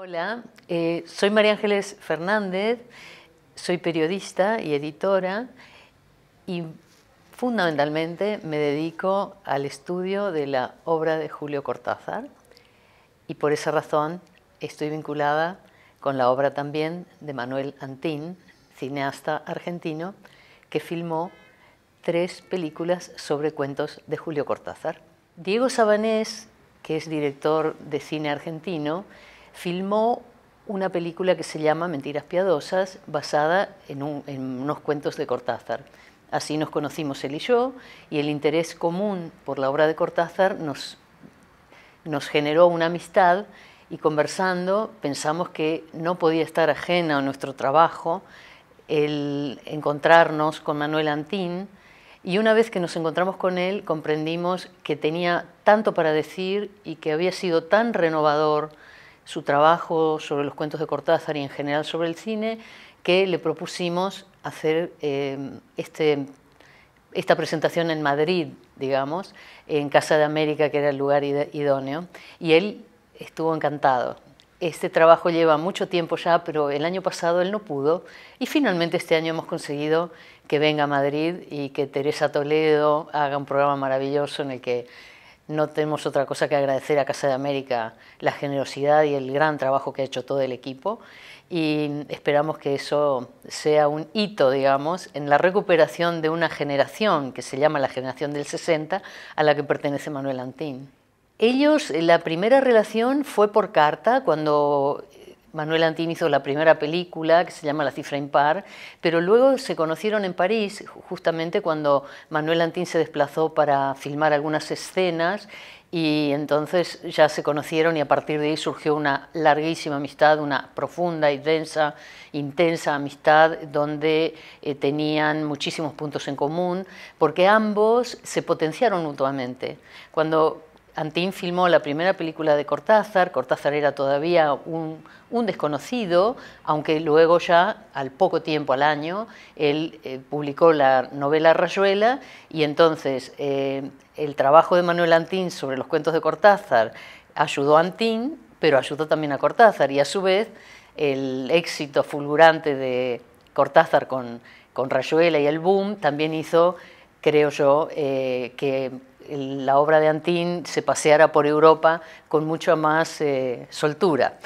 Hola, eh, soy María Ángeles Fernández, soy periodista y editora y fundamentalmente me dedico al estudio de la obra de Julio Cortázar y por esa razón estoy vinculada con la obra también de Manuel Antín, cineasta argentino, que filmó tres películas sobre cuentos de Julio Cortázar. Diego Sabanés, que es director de cine argentino, filmó una película que se llama Mentiras Piadosas, basada en, unos cuentos de Cortázar. Así nos conocimos él y yo, y el interés común por la obra de Cortázar nos, nos generó una amistad y conversando pensamos que no podía estar ajena a nuestro trabajo el encontrarnos con Manuel Antín y una vez que nos encontramos con él comprendimos que tenía tanto para decir y que había sido tan renovador su trabajo sobre los cuentos de Cortázar y en general sobre el cine, que le propusimos hacer eh, este, esta presentación en Madrid, digamos, en Casa de América, que era el lugar idóneo, y él estuvo encantado. Este trabajo lleva mucho tiempo ya, pero el año pasado él no pudo y finalmente este año hemos conseguido que venga a Madrid y que Teresa Toledo haga un programa maravilloso en el que no tenemos otra cosa que agradecer a Casa de América la generosidad y el gran trabajo que ha hecho todo el equipo y esperamos que eso sea un hito, digamos, en la recuperación de una generación que se llama la generación del 60 a la que pertenece Manuel Antín. Ellos, la primera relación fue por carta cuando Manuel Antín hizo la primera película que se llama La cifra impar, pero luego se conocieron en París justamente cuando Manuel Antín se desplazó para filmar algunas escenas y entonces ya se conocieron y a partir de ahí surgió una larguísima amistad, una profunda y densa, intensa amistad donde eh, tenían muchísimos puntos en común, porque ambos se potenciaron mutuamente. Cuando Antín filmó la primera película de Cortázar, Cortázar era todavía un, desconocido, aunque luego ya, al poco tiempo, al año, él eh, publicó la novela Rayuela y entonces eh, el trabajo de Manuel Antín sobre los cuentos de Cortázar ayudó a Antín, pero ayudó también a Cortázar y a su vez el éxito fulgurante de Cortázar con, con Rayuela y el boom también hizo creo yo, eh, que la obra de Antín se paseara por Europa con mucha más eh, soltura.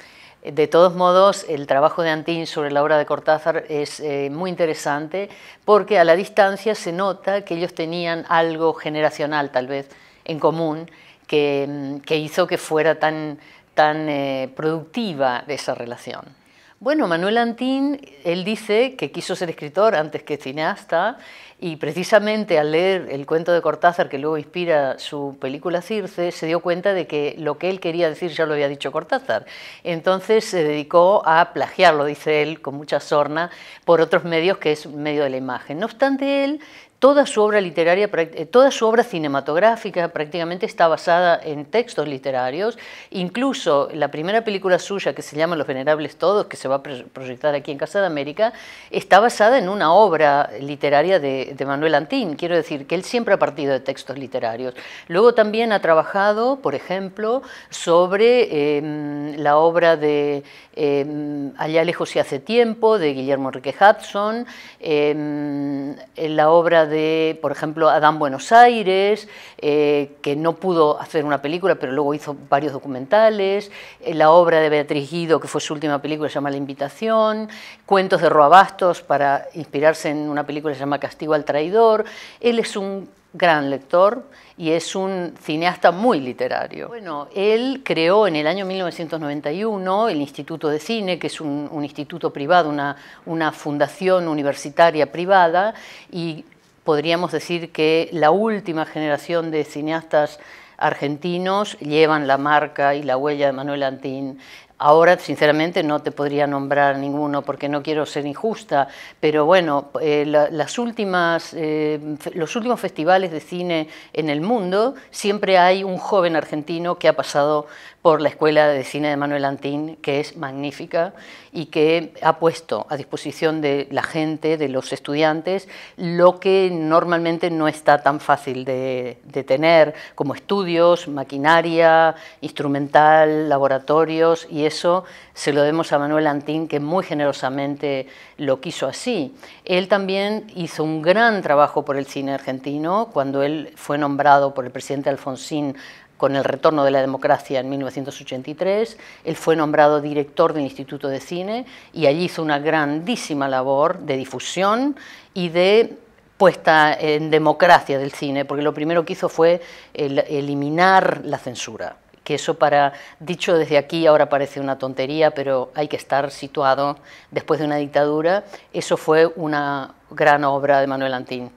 De todos modos, el trabajo de Antín sobre la obra de Cortázar es eh, muy interesante porque a la distancia se nota que ellos tenían algo generacional tal vez en común que, mm, hizo que fuera tan, tan productiva esa relación. Bueno, Manuel Antín, él dice que quiso ser escritor antes que cineasta y precisamente al leer el cuento de Cortázar que luego inspira su película Circe, se dio cuenta de que lo que él quería decir ya lo había dicho Cortázar. Entonces se dedicó a plagiarlo, dice él, con mucha sorna, por otros medios que es medio de la imagen. No obstante, él Toda su obra literaria, eh, toda su obra cinematográfica prácticamente está basada en textos literarios. Incluso la primera película suya, que se llama Los Venerables Todos, que se va a proyectar aquí en Casa de América, está basada en una obra literaria de, Manuel Antín. Quiero decir que él siempre ha partido de textos literarios. Luego también ha trabajado, por ejemplo, sobre em, la obra de em, Allá lejos y hace tiempo, de Guillermo Enrique Hudson, em, la obra de de, por ejemplo, Adán Buenos Aires, eh, que no pudo hacer una película, pero luego hizo varios documentales, eh, la obra de Beatriz Guido, que fue su última película, se llama La Invitación, cuentos de Roabastos para inspirarse en una película se llama Castigo al Traidor. Él es un gran lector y es un cineasta muy literario. Bueno, él creó en el año 1991 el Instituto de Cine, que es un, un instituto privado, una, una fundación universitaria privada, y podríamos decir que la última generación de cineastas argentinos llevan la marca y la huella de Manuel Antín Ahora, sinceramente, no te podría nombrar ninguno porque no quiero ser injusta, pero bueno, eh, las últimas, eh, los últimos festivales de cine en el mundo siempre hay un joven argentino que ha pasado por la Escuela de Cine de Manuel Antín, que es magnífica y que ha puesto a disposición de la gente, de los estudiantes, lo que normalmente no está tan fácil de, tener, como estudios, maquinaria, instrumental, laboratorios y eso se lo demos a Manuel Antín, que muy generosamente lo quiso así. Él también hizo un gran trabajo por el cine argentino cuando él fue nombrado por el presidente Alfonsín con el retorno de la democracia en 1983. Él fue nombrado director del Instituto de Cine y allí hizo una grandísima labor de difusión y de puesta en democracia del cine, porque lo primero que hizo fue eliminar la censura que eso para, dicho desde aquí, ahora parece una tontería, pero hay que estar situado después de una dictadura, eso fue una gran obra de Manuel Antín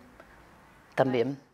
también.